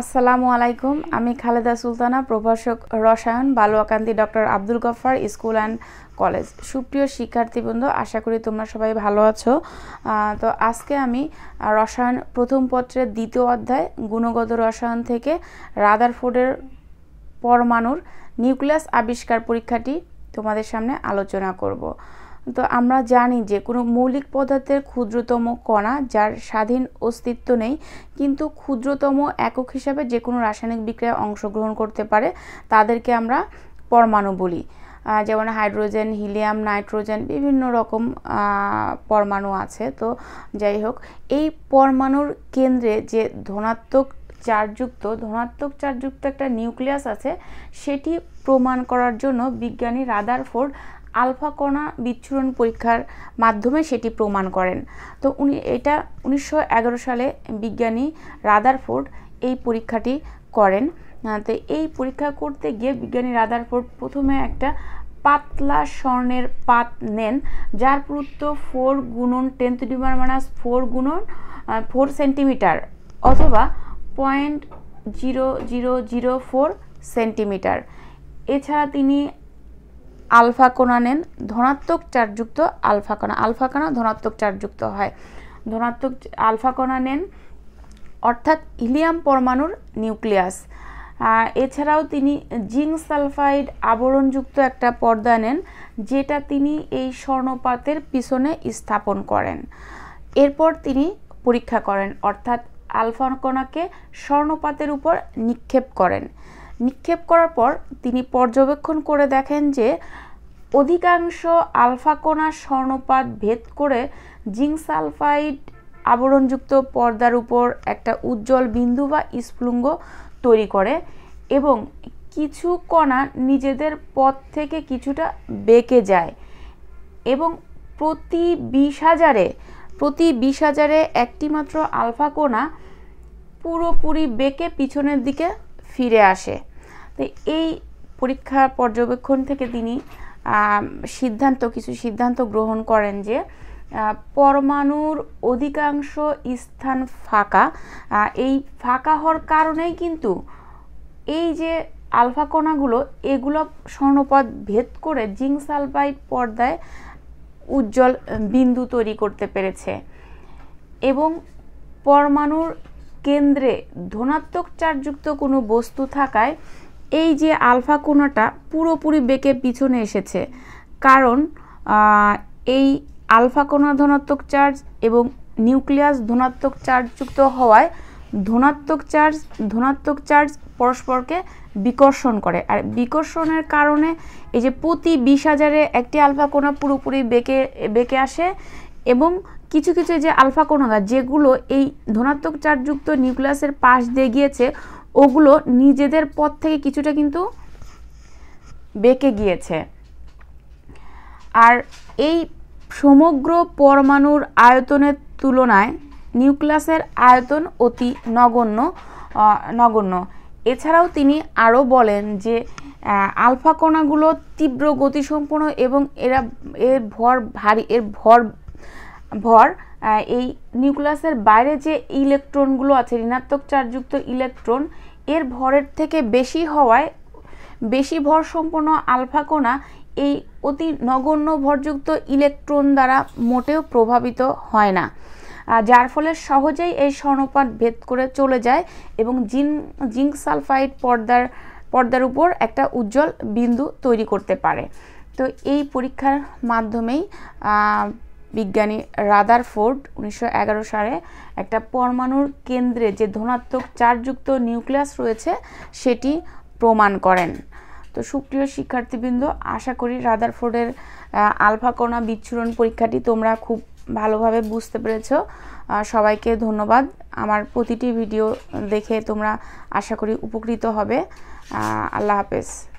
আসসালামু আলাইকুম আমি খালেদা সুলতানা প্রভাষক রসায়ন Baluakandi doctor Abdul Gaffar school and college সুপ্রিয় শিক্ষার্থীবৃন্দ আশা করি তোমরা সবাই ভালো আছো তো আজকে আমি রসায়ন প্রথম পত্রের দ্বিতীয় অধ্যায় গুণগত রসায়ন থেকে রাদারফোর্ডের পরমাণুর নিউক্লিয়াস আবিষ্কার পরীক্ষাটি তোমাদের সামনে আলোচনা করব তো আমরা জানি যে কোনো মৌলিক পদার্থের ক্ষুদ্রতম কণা যার স্বাধীন অস্তিত্ব নেই কিন্তু ক্ষুদ্রতম একক হিসাবে যে কোনো রাসায়নিক বিক্রিয়ায় অংশগ্রহণ করতে পারে তাদেরকে আমরা পরমাণু বলি যেমন হাইড্রোজেন হিলিয়াম নাইট্রোজেন বিভিন্ন রকম পরমাণু আছে তো যাই হোক এই পরমাণুর কেন্দ্রে যে ধনাত্মক চার্জযুক্ত ধনাত্মক চার্জযুক্ত একটা নিউক্লিয়াস আছে সেটি প্রমাণ করার জন্য বিজ্ঞানী রাদারফোর্ড আলফা কণা বিচ্ছুরণ পরীক্ষার মাধ্যমে সেটি প্রমাণ করেন তো উনি এটা উনিশশো সালে বিজ্ঞানী রাদারফোর্ড এই পরীক্ষাটি করেন তো এই পরীক্ষা করতে গিয়ে বিজ্ঞানী রাদারফোর্ড প্রথমে একটা পাতলা স্বর্ণের পাত নেন যার পুরুত্ব ফোর গুণন টেন টু ডিমার মানাস ফোর গুণন ফোর সেন্টিমিটার অথবা point zero zero zero four centimetre এছাড়া তিনি আলফা কণা নেন ধনাত্মক চার্জযুক্ত আলফা কণা আলফা কণা ধনাত্মক চার্জযুক্ত হয় ধনাত্মক আলফা কণা নেন অর্থাৎ হিলিয়াম পরমাণুর নিউক্লিয়াস এছাড়াও তিনি জিঙ্ক সালফাইড আবরণযুক্ত একটা পর্দা নেন যেটা তিনি এই স্বর্ণপাতের পিছনে স্থাপন করেন এরপর তিনি পরীক্ষা করেন অর্থাৎ আলফা কণাকে স্বর্ণপাতের উপর নিক্ষেপ করেন নিক্ষেপ করার পর তিনি পর্যবেক্ষণ করে দেখেন যে অধিকাংশ আলফাকোনা স্বর্ণপাত ভেদ করে জিঙ্ক সালফাইড আবরণযুক্ত পর্দার উপর একটা উজ্জ্বল বিন্দু বা স্ফুলঙ্গ তৈরি করে এবং কিছু কণা নিজেদের পথ থেকে কিছুটা বেঁকে যায় এবং প্রতি বিশ হাজারে প্রতি বিশ হাজারে একটি মাত্র আলফা পুরোপুরি বেঁকে পিছনের দিকে ফিরে আসে তো এই পরীক্ষা পর্যবেক্ষণ থেকে তিনি সিদ্ধান্ত কিছু সিদ্ধান্ত গ্রহণ করেন যে পরমাণুর অধিকাংশ স্থান ফাঁকা এই ফাঁকা হওয়ার কারণেই কিন্তু এই যে আলফা কণাগুলো এগুলো স্বর্ণপদ ভেদ করে জিঙ্ক সালফাইড পর্দায় উজ্জ্বল বিন্দু তৈরি করতে পেরেছে এবং পরমাণুর কেন্দ্রে ধনাত্মক চার্জযুক্ত কোনো বস্তু থাকায় এই যে আলফা কোণাটা পুরোপুরি বেঁকে পিছনে এসেছে কারণ এই আলফা কোণা ধনাত্মক চার্জ এবং নিউক্লিয়াস ধনাত্মক চার্জযুক্ত হওয়ায় ধনাত্মক চার্জ ধনাত্মক চার্জ পরস্পরকে বিকর্ষণ করে আর বিকর্ষণের কারণে এই যে প্রতি বিশ হাজারে একটি আলফা কোণা পুরোপুরি বেঁকে বেঁকে আসে এবং কিছু কিছু যে আলফা কণাদা যেগুলো এই ধনাত্মক চার্জযুক্ত নিউক্লিয়াসের পাশ দিয়ে গিয়েছে ওগুলো নিজেদের পথ থেকে কিছুটা কিন্তু বেঁকে গিয়েছে আর এই সমগ্র পরমাণুর আয়তনের তুলনায় নিউক্লিয়াসের আয়তন অতি নগণ্য নগণ্য এছাড়াও তিনি আরও বলেন যে আলফা কণাগুলো তীব্র গতিসম্পন্ন এবং এরা এর ভর ভারী এর ভর ভর এই নিউক্লিয়াসের বাইরে যে ইলেকট্রনগুলো আছে ঋণাত্মক চার্জযুক্ত ইলেকট্রন এর ভরের থেকে বেশি হওয়ায় বেশি ভর সম্পন্ন আলফা কোনা এই অতি নগণ্য ভরযুক্ত ইলেকট্রন দ্বারা মোটেও প্রভাবিত হয় না যার ফলে সহজেই এই স্বর্ণপাত ভেদ করে চলে যায় এবং জিন জিঙ্ক সালফাইড পর্দার পর্দার উপর একটা উজ্জ্বল বিন্দু তৈরি করতে পারে তো এই পরীক্ষার মাধ্যমেই বিজ্ঞানী রাদারফোর্ড উনিশশো সালে একটা পরমাণুর কেন্দ্রে যে ধনাত্মক চার্জযুক্ত নিউক্লিয়াস রয়েছে সেটি প্রমাণ করেন তো সুপ্রিয় শিক্ষার্থীবৃন্দ আশা করি রাদারফোর্ডের আলফাকোনা বিচ্ছুরণ পরীক্ষাটি তোমরা খুব ভালোভাবে বুঝতে পেরেছ সবাইকে ধন্যবাদ আমার প্রতিটি ভিডিও দেখে তোমরা আশা করি উপকৃত হবে আল্লাহ হাফেজ